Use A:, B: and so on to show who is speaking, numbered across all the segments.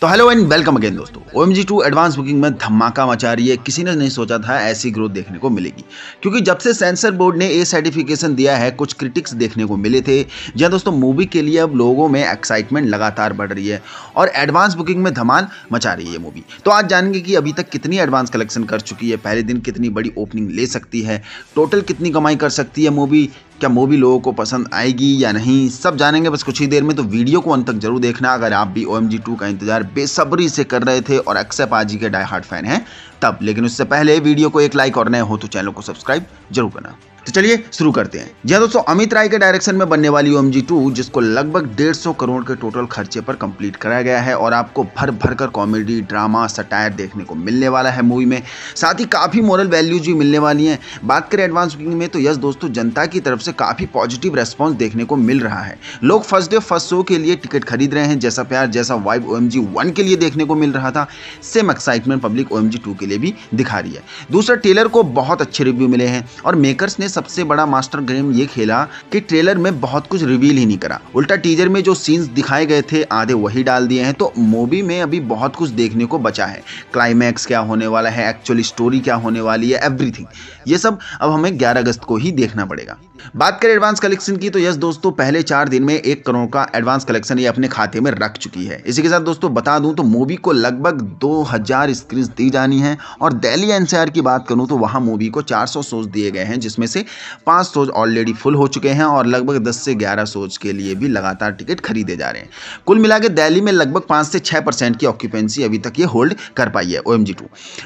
A: तो hello and welcome again दोस्तों O M G two advance booking में धमाका मचा रही है किसी ने नहीं सोचा था ऐसी ग्रोथ देखने को मिलेगी क्योंकि जब से सेंसर बोर्ड ने ए सर्टिफिकेशन दिया है कुछ क्रिटिक्स देखने को मिले थे जहाँ दोस्तों मूवी के लिए अब लोगों में एक्साइटमेंट लगातार बढ़ रही है और एडवांस बुकिंग में धमाल मचा रही है मूवी तो आज जानेंगे कि अभी तक कितनी एडवांस कलेक्शन कर चुकी है पहले दिन कितनी बड़ी ओपनिंग ले सकती है टोटल कितनी कमाई कर सकती है मूवी क्या मूवी लोगों को पसंद आएगी या नहीं सब जानेंगे बस कुछ ही देर में तो वीडियो को अंत तक जरूर देखना अगर आप भी ओ एम का इंतजार बेसब्री से कर रहे थे और अक्सर पाजी के डाई हार्ट फैन हैं तब लेकिन उससे पहले वीडियो को एक लाइक और नए हो तो चैनल को सब्सक्राइब जरूर करना तो चलिए शुरू करते हैं जी हाँ दोस्तों अमित राय के डायरेक्शन में बनने वाली ओम जी टू जिसको लगभग डेढ़ सौ करोड़ के टोटल खर्चे पर कंप्लीट कराया गया है और आपको भर भर कर कॉमेडी ड्रामा सटायर देखने को मिलने वाला है मूवी में साथ ही काफ़ी मॉरल वैल्यूज भी मिलने वाली हैं बात करें एडवांस बुकिंग में तो यस दोस्तों जनता की तरफ से काफ़ी पॉजिटिव रेस्पॉन्स देखने को मिल रहा है लोग फर्स्ट डे फर्स्ट शो के लिए टिकट खरीद रहे हैं जैसा प्यार जैसा वाइब ओ वन के लिए देखने को मिल रहा था same excitement public O M two के लिए भी दिखा रही है दूसरा टेलर को बहुत अच्छे रिव्यू मिले हैं और मेकर्स ने सबसे बड़ा मास्टर गेम ये खेला कि ट्रेलर में बहुत कुछ रिवील ही नहीं करा उल्टा टीजर में जो सीन्स दिखाए गए थे आधे वही डाल दिए हैं तो मूवी में अभी बहुत कुछ देखने को बचा है क्लाइमैक्स क्या होने वाला है एक्चुअली स्टोरी क्या होने वाली है एवरीथिंग ये सब अब हमें ग्यारह अगस्त को ही देखना पड़ेगा बात करें एडवांस कलेक्शन की तो यस दोस्तों पहले चार दिन में एक करोड़ का एडवांस कलेक्शन ये अपने खाते में रख चुकी है इसी के साथ दोस्तों बता दूं तो मूवी को लगभग 2000 हजार स्क्रीन दी जानी है और दिल्ली एनसीआर की बात करूं तो वहां मूवी को 400 सौ दिए गए हैं जिसमें से पाँच सोच ऑलरेडी फुल हो चुके हैं और लगभग दस से ग्यारह सोच के लिए भी लगातार टिकट खरीदे जा रहे हैं कुल मिला दिल्ली में लगभग पाँच से छः परसेंट की ऑक्यूपेंसी अभी तक ये होल्ड कर पाई है ओ एम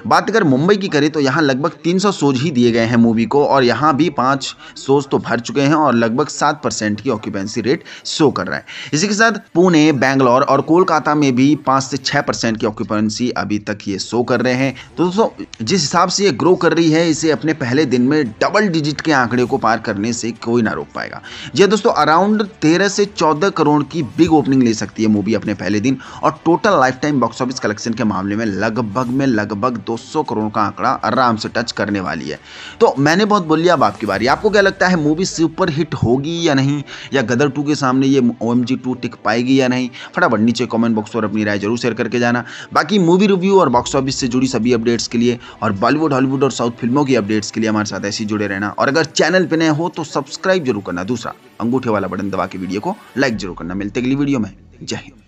A: बात अगर मुंबई की करें तो यहाँ लगभग तीन सौ सोच ही दिए गए हैं मूवी को और यहाँ भी पाँच सोच तो भर चुके हैं और लगभग सात परसेंट की ऑक्यूपेंसी रेट शो कर रहा है इसी के साथ पुणे बैंगलोर और कोलकाता में भी पाँच से छः परसेंट की ऑक्यूपेंसी अभी तक ये शो कर रहे हैं तो दोस्तों जिस हिसाब से ये ग्रो कर रही है इसे अपने पहले दिन में डबल डिजिट के आंकड़े को पार करने से कोई ना रोक पाएगा यह हाँ दोस्तों अराउंड तेरह से चौदह करोड़ की बिग ओपनिंग ले सकती है मूवी अपने पहले दिन और total life time box office collection के मामले में लगभग में लगभग 200 करोड़ का आंकड़ा आराम से टच करने वाली है तो मैंने बहुत बोल लिया अब आपकी बारी आपको क्या लगता है मूवी सुपर हिट होगी या नहीं या गदर टू के सामने ये ओ एम टिक पाएगी या नहीं फटाफट नीचे कॉमेंट बॉक्स पर अपनी राय जरूर शेयर करके जाना बाकी मूवी रिव्यू और बॉक्स ऑफिस से जुड़ी सभी अपडेट्स के लिए और बॉलीवुड हॉलीवुड और साउथ फिल्मों की अपडेट्स के लिए हमारे साथ ऐसे जुड़े रहना और अगर चैनल पर नए हो तो सब्सक्राइब जरूर करना दूसरा अंगूठे वाला बटन दबा के वीडियो को लाइक जरूर करना मिलते अगली वीडियो में जय हिंद